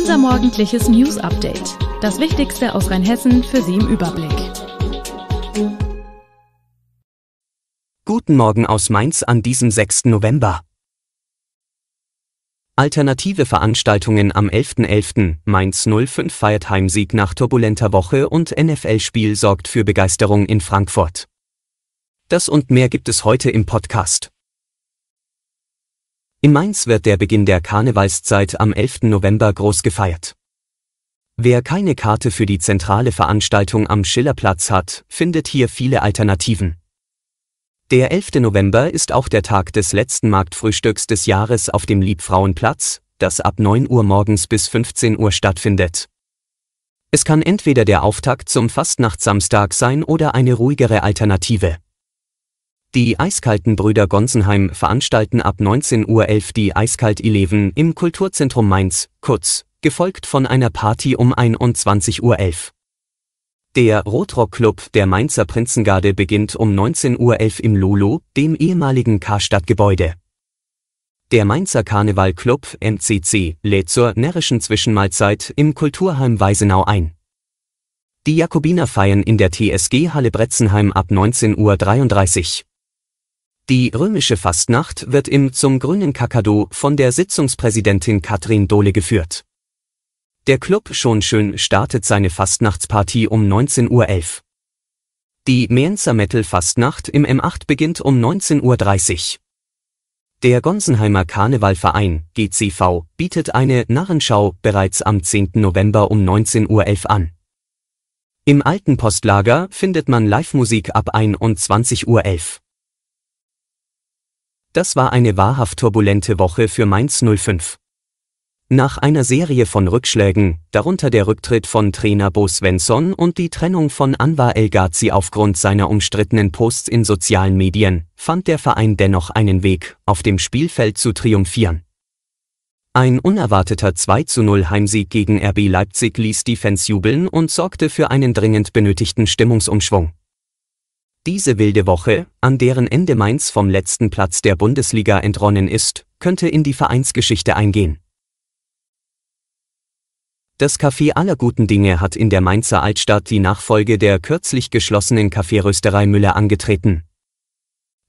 Unser morgendliches News Update. Das Wichtigste aus Rheinhessen für Sie im Überblick. Guten Morgen aus Mainz an diesem 6. November. Alternative Veranstaltungen am 11.11. .11. Mainz 05 feiert Heimsieg nach turbulenter Woche und NFL-Spiel sorgt für Begeisterung in Frankfurt. Das und mehr gibt es heute im Podcast. In Mainz wird der Beginn der Karnevalszeit am 11. November groß gefeiert. Wer keine Karte für die zentrale Veranstaltung am Schillerplatz hat, findet hier viele Alternativen. Der 11. November ist auch der Tag des letzten Marktfrühstücks des Jahres auf dem Liebfrauenplatz, das ab 9 Uhr morgens bis 15 Uhr stattfindet. Es kann entweder der Auftakt zum Fastnachtsamstag sein oder eine ruhigere Alternative. Die Eiskalten Brüder Gonsenheim veranstalten ab 19.11 Uhr die Eiskalt 11 im Kulturzentrum Mainz, kurz, gefolgt von einer Party um 21.11 Uhr. Der Rotrock-Club der Mainzer Prinzengarde beginnt um 19.11 Uhr im Lulu, dem ehemaligen Karstadtgebäude. Der Mainzer Karneval-Club MCC lädt zur närrischen Zwischenmahlzeit im Kulturheim Weisenau ein. Die Jakobiner feiern in der TSG Halle Bretzenheim ab 19.33 Uhr. Die römische Fastnacht wird im Zum grünen Kakadu von der Sitzungspräsidentin Katrin Dohle geführt. Der Club schon schön startet seine Fastnachtspartie um 19.11 Uhr. Die Mainzer Metal Fastnacht im M8 beginnt um 19.30 Uhr. Der Gonsenheimer Karnevalverein, GCV, bietet eine Narrenschau bereits am 10. November um 19.11 Uhr an. Im alten Postlager findet man Live-Musik ab 21.11 Uhr. Das war eine wahrhaft turbulente Woche für Mainz 05. Nach einer Serie von Rückschlägen, darunter der Rücktritt von Trainer Bo Svensson und die Trennung von Anwar El Ghazi aufgrund seiner umstrittenen Posts in sozialen Medien, fand der Verein dennoch einen Weg, auf dem Spielfeld zu triumphieren. Ein unerwarteter 2-0 Heimsieg gegen RB Leipzig ließ die Fans jubeln und sorgte für einen dringend benötigten Stimmungsumschwung. Diese wilde Woche, an deren Ende Mainz vom letzten Platz der Bundesliga entronnen ist, könnte in die Vereinsgeschichte eingehen. Das Café aller guten Dinge hat in der Mainzer Altstadt die Nachfolge der kürzlich geschlossenen Kaffeerösterei Müller angetreten.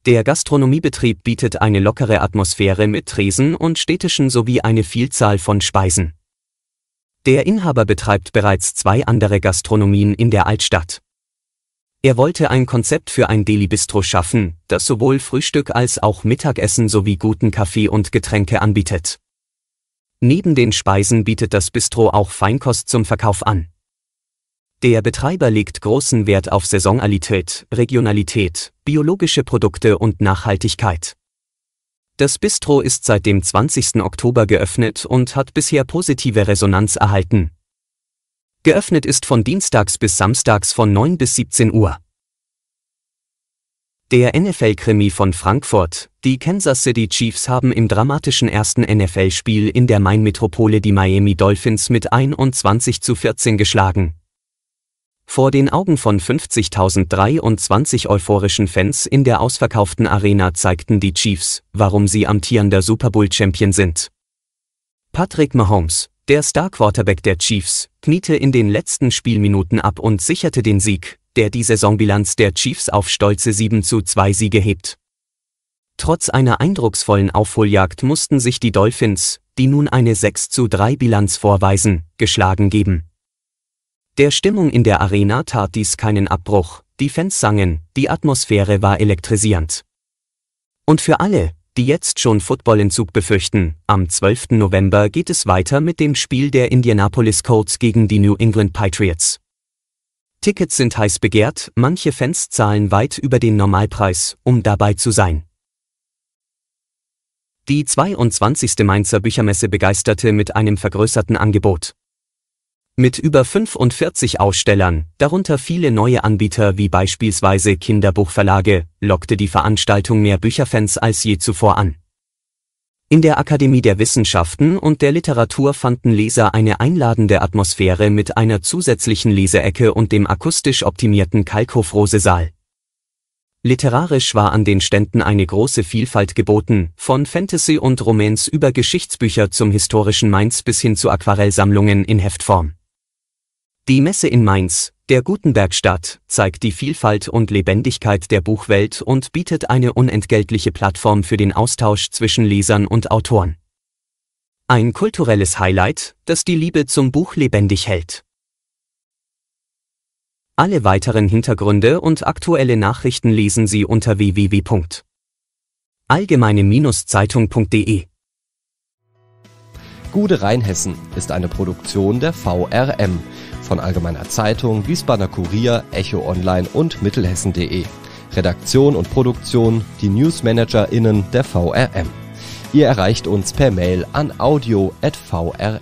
Der Gastronomiebetrieb bietet eine lockere Atmosphäre mit Tresen und städtischen sowie eine Vielzahl von Speisen. Der Inhaber betreibt bereits zwei andere Gastronomien in der Altstadt. Er wollte ein Konzept für ein Delibistro schaffen, das sowohl Frühstück als auch Mittagessen sowie guten Kaffee und Getränke anbietet. Neben den Speisen bietet das Bistro auch Feinkost zum Verkauf an. Der Betreiber legt großen Wert auf Saisonalität, Regionalität, biologische Produkte und Nachhaltigkeit. Das Bistro ist seit dem 20. Oktober geöffnet und hat bisher positive Resonanz erhalten, Geöffnet ist von Dienstags bis Samstags von 9 bis 17 Uhr. Der NFL-Krimi von Frankfurt. Die Kansas City Chiefs haben im dramatischen ersten NFL-Spiel in der Main-Metropole die Miami Dolphins mit 21 zu 14 geschlagen. Vor den Augen von 50.023 euphorischen Fans in der ausverkauften Arena zeigten die Chiefs, warum sie amtierender Super Bowl-Champion sind. Patrick Mahomes, der Star-Quarterback der Chiefs kniete in den letzten Spielminuten ab und sicherte den Sieg, der die Saisonbilanz der Chiefs auf stolze 7 zu 2 Siege hebt. Trotz einer eindrucksvollen Aufholjagd mussten sich die Dolphins, die nun eine 6 zu 3 Bilanz vorweisen, geschlagen geben. Der Stimmung in der Arena tat dies keinen Abbruch, die Fans sangen, die Atmosphäre war elektrisierend. Und für alle, die jetzt schon Footballentzug befürchten. Am 12. November geht es weiter mit dem Spiel der Indianapolis Colts gegen die New England Patriots. Tickets sind heiß begehrt, manche Fans zahlen weit über den Normalpreis, um dabei zu sein. Die 22. Mainzer Büchermesse begeisterte mit einem vergrößerten Angebot mit über 45 Ausstellern, darunter viele neue Anbieter wie beispielsweise Kinderbuchverlage, lockte die Veranstaltung mehr Bücherfans als je zuvor an. In der Akademie der Wissenschaften und der Literatur fanden Leser eine einladende Atmosphäre mit einer zusätzlichen Leseecke und dem akustisch optimierten Kalkhof-Rose-Saal. Literarisch war an den Ständen eine große Vielfalt geboten, von Fantasy und Romans über Geschichtsbücher zum historischen Mainz bis hin zu Aquarellsammlungen in Heftform. Die Messe in Mainz, der Gutenbergstadt, zeigt die Vielfalt und Lebendigkeit der Buchwelt und bietet eine unentgeltliche Plattform für den Austausch zwischen Lesern und Autoren. Ein kulturelles Highlight, das die Liebe zum Buch lebendig hält. Alle weiteren Hintergründe und aktuelle Nachrichten lesen Sie unter www.allgemeine-zeitung.de. Gute Rheinhessen ist eine Produktion der VRM von Allgemeiner Zeitung, Wiesbadener Kurier, Echo Online und Mittelhessen.de. Redaktion und Produktion, die Newsmanagerinnen der VRM. Ihr erreicht uns per Mail an audio@vrm.de.